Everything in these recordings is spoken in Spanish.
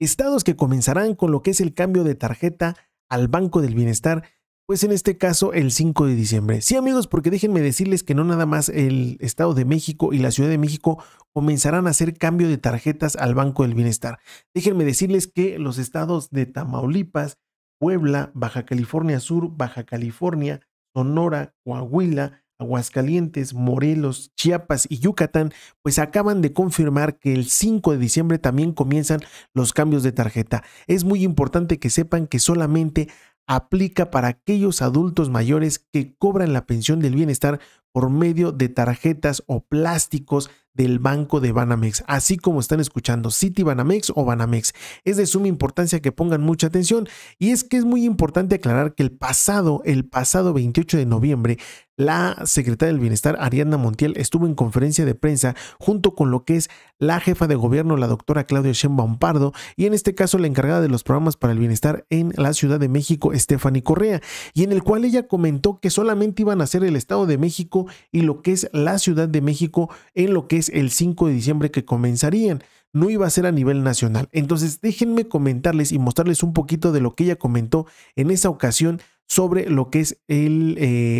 estados que comenzarán con lo que es el cambio de tarjeta al Banco del Bienestar, pues en este caso el 5 de diciembre. Sí amigos, porque déjenme decirles que no nada más el Estado de México y la Ciudad de México comenzarán a hacer cambio de tarjetas al Banco del Bienestar. Déjenme decirles que los estados de Tamaulipas, Puebla, Baja California Sur, Baja California, Sonora, Coahuila, Aguascalientes, Morelos, Chiapas y Yucatán, pues acaban de confirmar que el 5 de diciembre también comienzan los cambios de tarjeta. Es muy importante que sepan que solamente aplica para aquellos adultos mayores que cobran la pensión del bienestar por medio de tarjetas o plásticos del banco de Banamex, así como están escuchando City Banamex o Banamex. Es de suma importancia que pongan mucha atención y es que es muy importante aclarar que el pasado, el pasado 28 de noviembre, la secretaria del Bienestar, Ariana Montiel, estuvo en conferencia de prensa junto con lo que es la jefa de gobierno, la doctora Claudia Sheinbaum Pardo, y en este caso la encargada de los programas para el bienestar en la Ciudad de México, Stephanie Correa, y en el cual ella comentó que solamente iban a ser el Estado de México y lo que es la Ciudad de México en lo que es el 5 de diciembre que comenzarían no iba a ser a nivel nacional. Entonces déjenme comentarles y mostrarles un poquito de lo que ella comentó en esa ocasión sobre lo que es eh,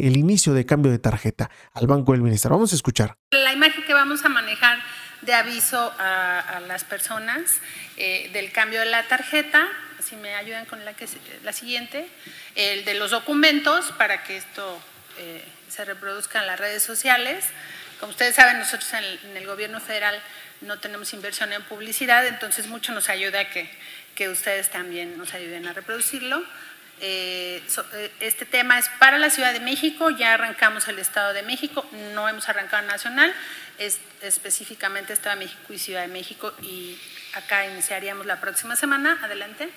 el, inicio de cambio de tarjeta al Banco del Ministerio. Vamos a escuchar. La imagen que vamos a manejar de aviso a, las personas eh, del cambio de la tarjeta, si me ayudan con la, la siguiente, el de los documentos para que esto eh, se reproduzca en las redes sociales. Como ustedes saben, nosotros en el, gobierno federal no tenemos inversión en publicidad, entonces mucho nos ayuda que, que ustedes también nos ayuden a reproducirlo. Eh, eh, este tema es para la Ciudad de México, ya arrancamos el Estado de México, no hemos arrancado Nacional, es, específicamente Estado de México y Ciudad de México y acá iniciaríamos la próxima semana. Adelante.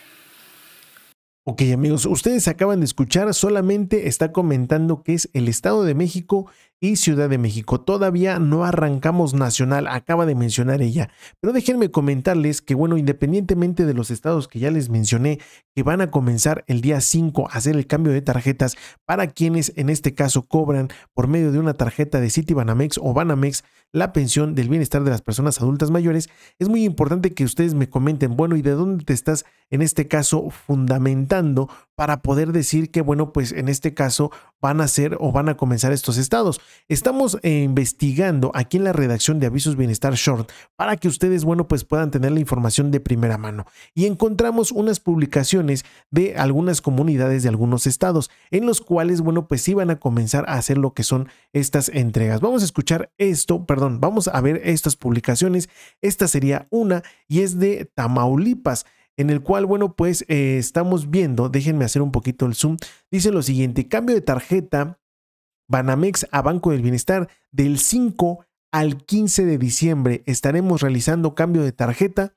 Ok amigos, ustedes acaban de escuchar, solamente está comentando que es el Estado de México y Ciudad de México. Todavía no arrancamos nacional, acaba de mencionar ella. Pero déjenme comentarles que, bueno, independientemente de los estados que ya les mencioné, que van a comenzar el día 5 a hacer el cambio de tarjetas para quienes en este caso cobran por medio de una tarjeta de banamex o Banamex la pensión del bienestar de las personas adultas mayores, es muy importante que ustedes me comenten, bueno, ¿y de dónde te estás en este caso fundamentando para poder decir que, bueno, pues en este caso van a ser o van a comenzar estos estados? Estamos eh, investigando aquí en la redacción de Avisos Bienestar Short para que ustedes, bueno, pues puedan tener la información de primera mano. Y encontramos unas publicaciones de algunas comunidades de algunos estados en los cuales, bueno, pues sí van a comenzar a hacer lo que son estas entregas. Vamos a escuchar esto, perdón, vamos a ver estas publicaciones. Esta sería una y es de Tamaulipas en el cual, bueno, pues eh, estamos viendo, déjenme hacer un poquito el zoom, dice lo siguiente, cambio de tarjeta Banamex a Banco del Bienestar del 5 al 15 de diciembre. Estaremos realizando cambio de tarjeta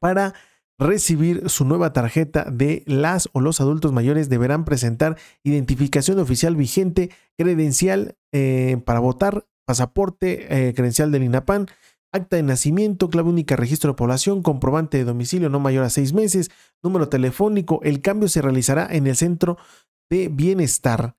para recibir su nueva tarjeta de las o los adultos mayores deberán presentar identificación oficial vigente, credencial eh, para votar, pasaporte, eh, credencial del INAPAN, acta de nacimiento, clave única, registro de población, comprobante de domicilio no mayor a seis meses, número telefónico. El cambio se realizará en el centro de bienestar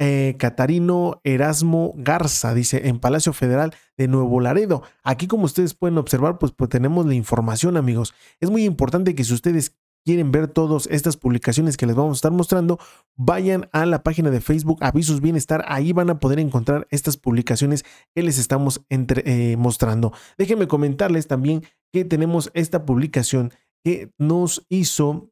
eh, Catarino Erasmo Garza, dice, en Palacio Federal de Nuevo Laredo. Aquí, como ustedes pueden observar, pues, pues, tenemos la información, amigos. Es muy importante que si ustedes quieren ver todas estas publicaciones que les vamos a estar mostrando, vayan a la página de Facebook Avisos Bienestar. Ahí van a poder encontrar estas publicaciones que les estamos eh, mostrando. Déjenme comentarles también que tenemos esta publicación que nos hizo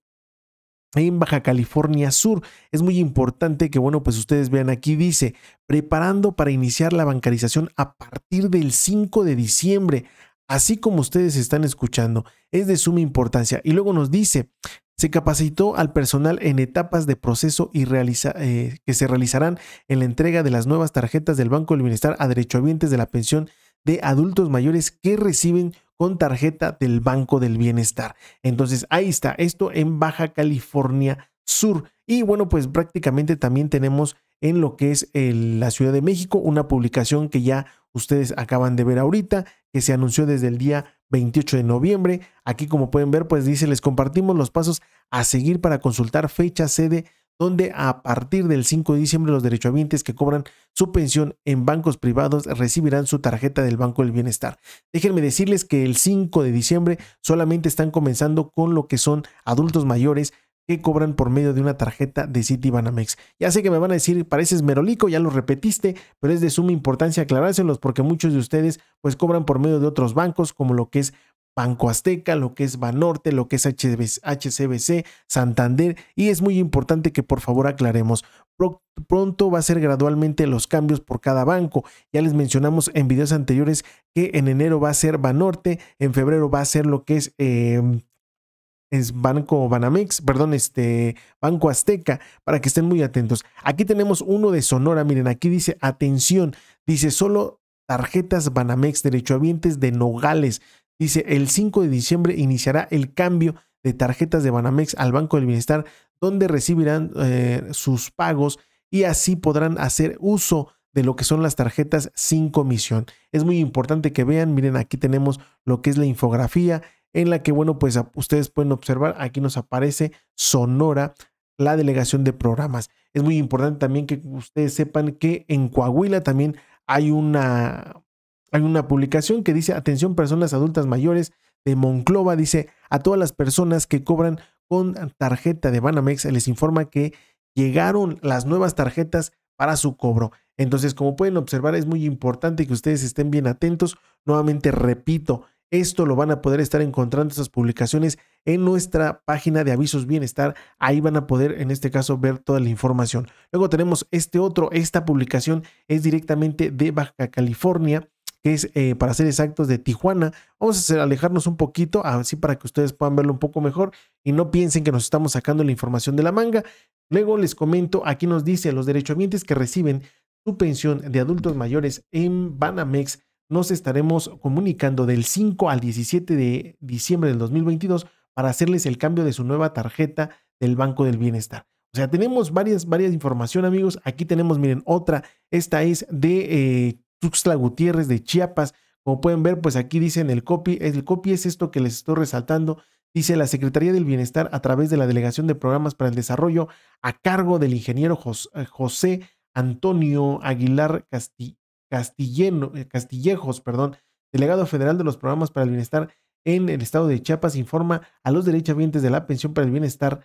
en Baja California Sur. Es muy importante que, bueno, pues ustedes vean aquí dice, preparando para iniciar la bancarización a partir del 5 de diciembre, así como ustedes están escuchando, es de suma importancia. Y luego nos dice, se capacitó al personal en etapas de proceso y eh, que se realizarán en la entrega de las nuevas tarjetas del Banco del Bienestar a derechohabientes de la pensión de adultos mayores que reciben con tarjeta del Banco del Bienestar. Entonces, ahí está, esto en Baja California Sur. Y bueno, pues prácticamente también tenemos en lo que es la Ciudad de México una publicación que ya ustedes acaban de ver ahorita, que se anunció desde el día 28 de noviembre. Aquí como pueden ver, pues dice, les compartimos los pasos a seguir para consultar fecha, sede, donde a partir del 5 de diciembre los derechohabientes que cobran su pensión en bancos privados recibirán su tarjeta del Banco del Bienestar. Déjenme decirles que el 5 de diciembre solamente están comenzando con lo que son adultos mayores que cobran por medio de una tarjeta de Citibanamex. Ya sé que me van a decir, pareces merolico, ya lo repetiste, pero es de suma importancia aclarárselos porque muchos de ustedes pues cobran por medio de otros bancos como lo que es Banco Azteca, lo que es Banorte, lo que es HCBC, Santander, y es muy importante que por favor aclaremos. Pronto va a ser gradualmente los cambios por cada banco. Ya les mencionamos en videos anteriores que en enero va a ser Banorte, en febrero va a ser lo que es... Em, banco Banamex, perdón, este Banco Azteca, para que estén muy atentos. Aquí tenemos uno de Sonora, miren, aquí dice, atención, dice solo tarjetas Banamex, derechohabientes de Nogales, Dice, el 5 de diciembre iniciará el cambio de tarjetas de Banamex al Banco del Bienestar, donde recibirán eh, sus pagos y así podrán hacer uso de lo que son las tarjetas sin comisión. Es muy importante que vean, miren, aquí tenemos lo que es la infografía en la que, bueno, pues ah, ustedes pueden observar, aquí nos aparece Sonora, la delegación de programas. Es muy importante también que ustedes sepan que en Coahuila también hay una, hay una publicación que dice, atención personas adultas mayores de Monclova, dice, a todas las personas que cobran con tarjeta de Banamex, les informa que llegaron las nuevas tarjetas para su cobro. Entonces, como pueden observar, es muy importante que ustedes estén bien atentos. Nuevamente, repito, esto lo van a poder estar encontrando esas publicaciones en nuestra página de avisos bienestar. Ahí van a poder, en este caso, ver toda la información. Luego tenemos este otro. Esta publicación es directamente de Baja California que es eh, para ser exactos de Tijuana. Vamos a alejarnos un poquito, así para que ustedes puedan verlo un poco mejor y no piensen que nos estamos sacando la información de la manga. Luego les comento, aquí nos dice los derechohabientes que reciben su pensión de adultos mayores en Banamex. Nos estaremos comunicando del 5 al 17 de diciembre del 2022 para hacerles el cambio de su nueva tarjeta del Banco del Bienestar. O sea, tenemos varias, varias información, amigos. Aquí tenemos, miren, otra. Esta es de eh, Tuxtla Gutiérrez de Chiapas. Como pueden ver, pues aquí dice en el copy, el copy es esto que les estoy resaltando, dice la Secretaría del Bienestar a través de la Delegación de Programas para el Desarrollo a cargo del ingeniero eh, José Antonio Aguilar Castilleno, eh, Castillejos, perdón, delegado federal de los programas para el bienestar en el estado de Chiapas, informa a los derechohabientes de la pensión para el bienestar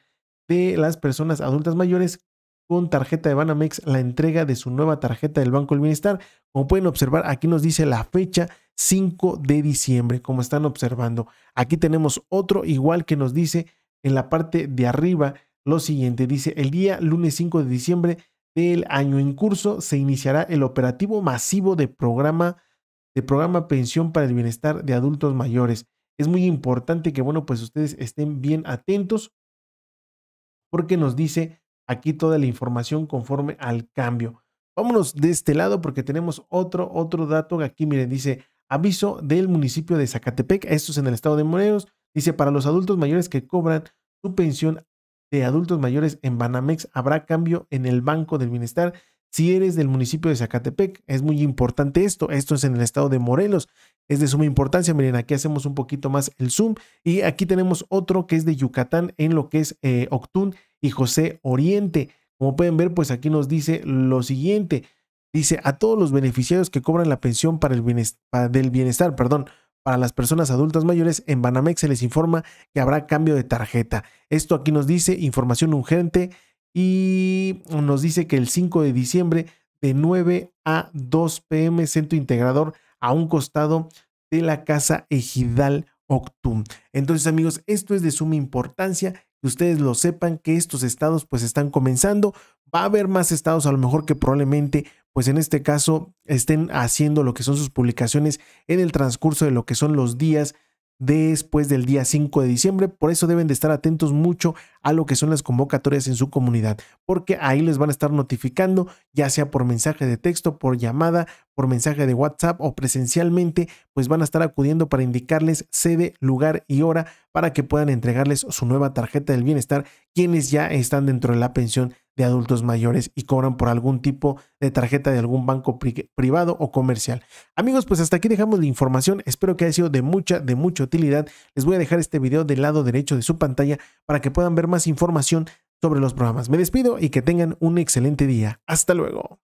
de las personas adultas mayores con tarjeta de Banamex la entrega de su nueva tarjeta del Banco del Bienestar. Como pueden observar, aquí nos dice la fecha 5 de diciembre, como están observando. Aquí tenemos otro igual que nos dice en la parte de arriba lo siguiente. Dice, el día lunes 5 de diciembre del año en curso se iniciará el operativo masivo de programa de programa Pensión para el Bienestar de Adultos Mayores. Es muy importante que, bueno, pues ustedes estén bien atentos porque nos dice aquí toda la información conforme al cambio. Vámonos de este lado porque tenemos otro, otro dato aquí, miren, dice aviso del municipio de Zacatepec, esto es en el estado de Morelos, dice para los adultos mayores que cobran su pensión de adultos mayores en Banamex habrá cambio en el Banco del Bienestar si eres del municipio de Zacatepec. Es muy importante esto. Esto es en el estado de Morelos. Es de suma importancia. Miren, aquí hacemos un poquito más el zoom. Y aquí tenemos otro que es de Yucatán en lo que es eh, Octún y José Oriente. Como pueden ver, pues aquí nos dice lo siguiente. Dice a todos los beneficiarios que cobran la pensión para el bienestar, del bienestar, perdón, para las personas adultas mayores, en Banamex se les informa que habrá cambio de tarjeta. Esto aquí nos dice información urgente y nos dice que el 5 de diciembre de 9 a 2 pm, centro integrador a un costado de la casa Ejidal Octum. Entonces amigos, esto es de suma importancia que ustedes lo sepan, que estos estados pues están comenzando, va a haber más estados a lo mejor que probablemente pues en este caso estén haciendo lo que son sus publicaciones en el transcurso de lo que son los días después del día 5 de diciembre. Por eso deben de estar atentos mucho a lo que son las convocatorias en su comunidad, porque ahí les van a estar notificando, ya sea por mensaje de texto, por llamada, por mensaje de WhatsApp o presencialmente, pues van a estar acudiendo para indicarles sede, lugar y hora para que puedan entregarles su nueva tarjeta del bienestar quienes ya están dentro de la pensión de adultos mayores y cobran por algún tipo de tarjeta de algún banco privado o comercial. Amigos, pues hasta aquí dejamos la información. Espero que haya sido de mucha, de mucha utilidad. Les voy a dejar este video del lado derecho de su pantalla para que puedan ver más información sobre los programas. Me despido y que tengan un excelente día. Hasta luego.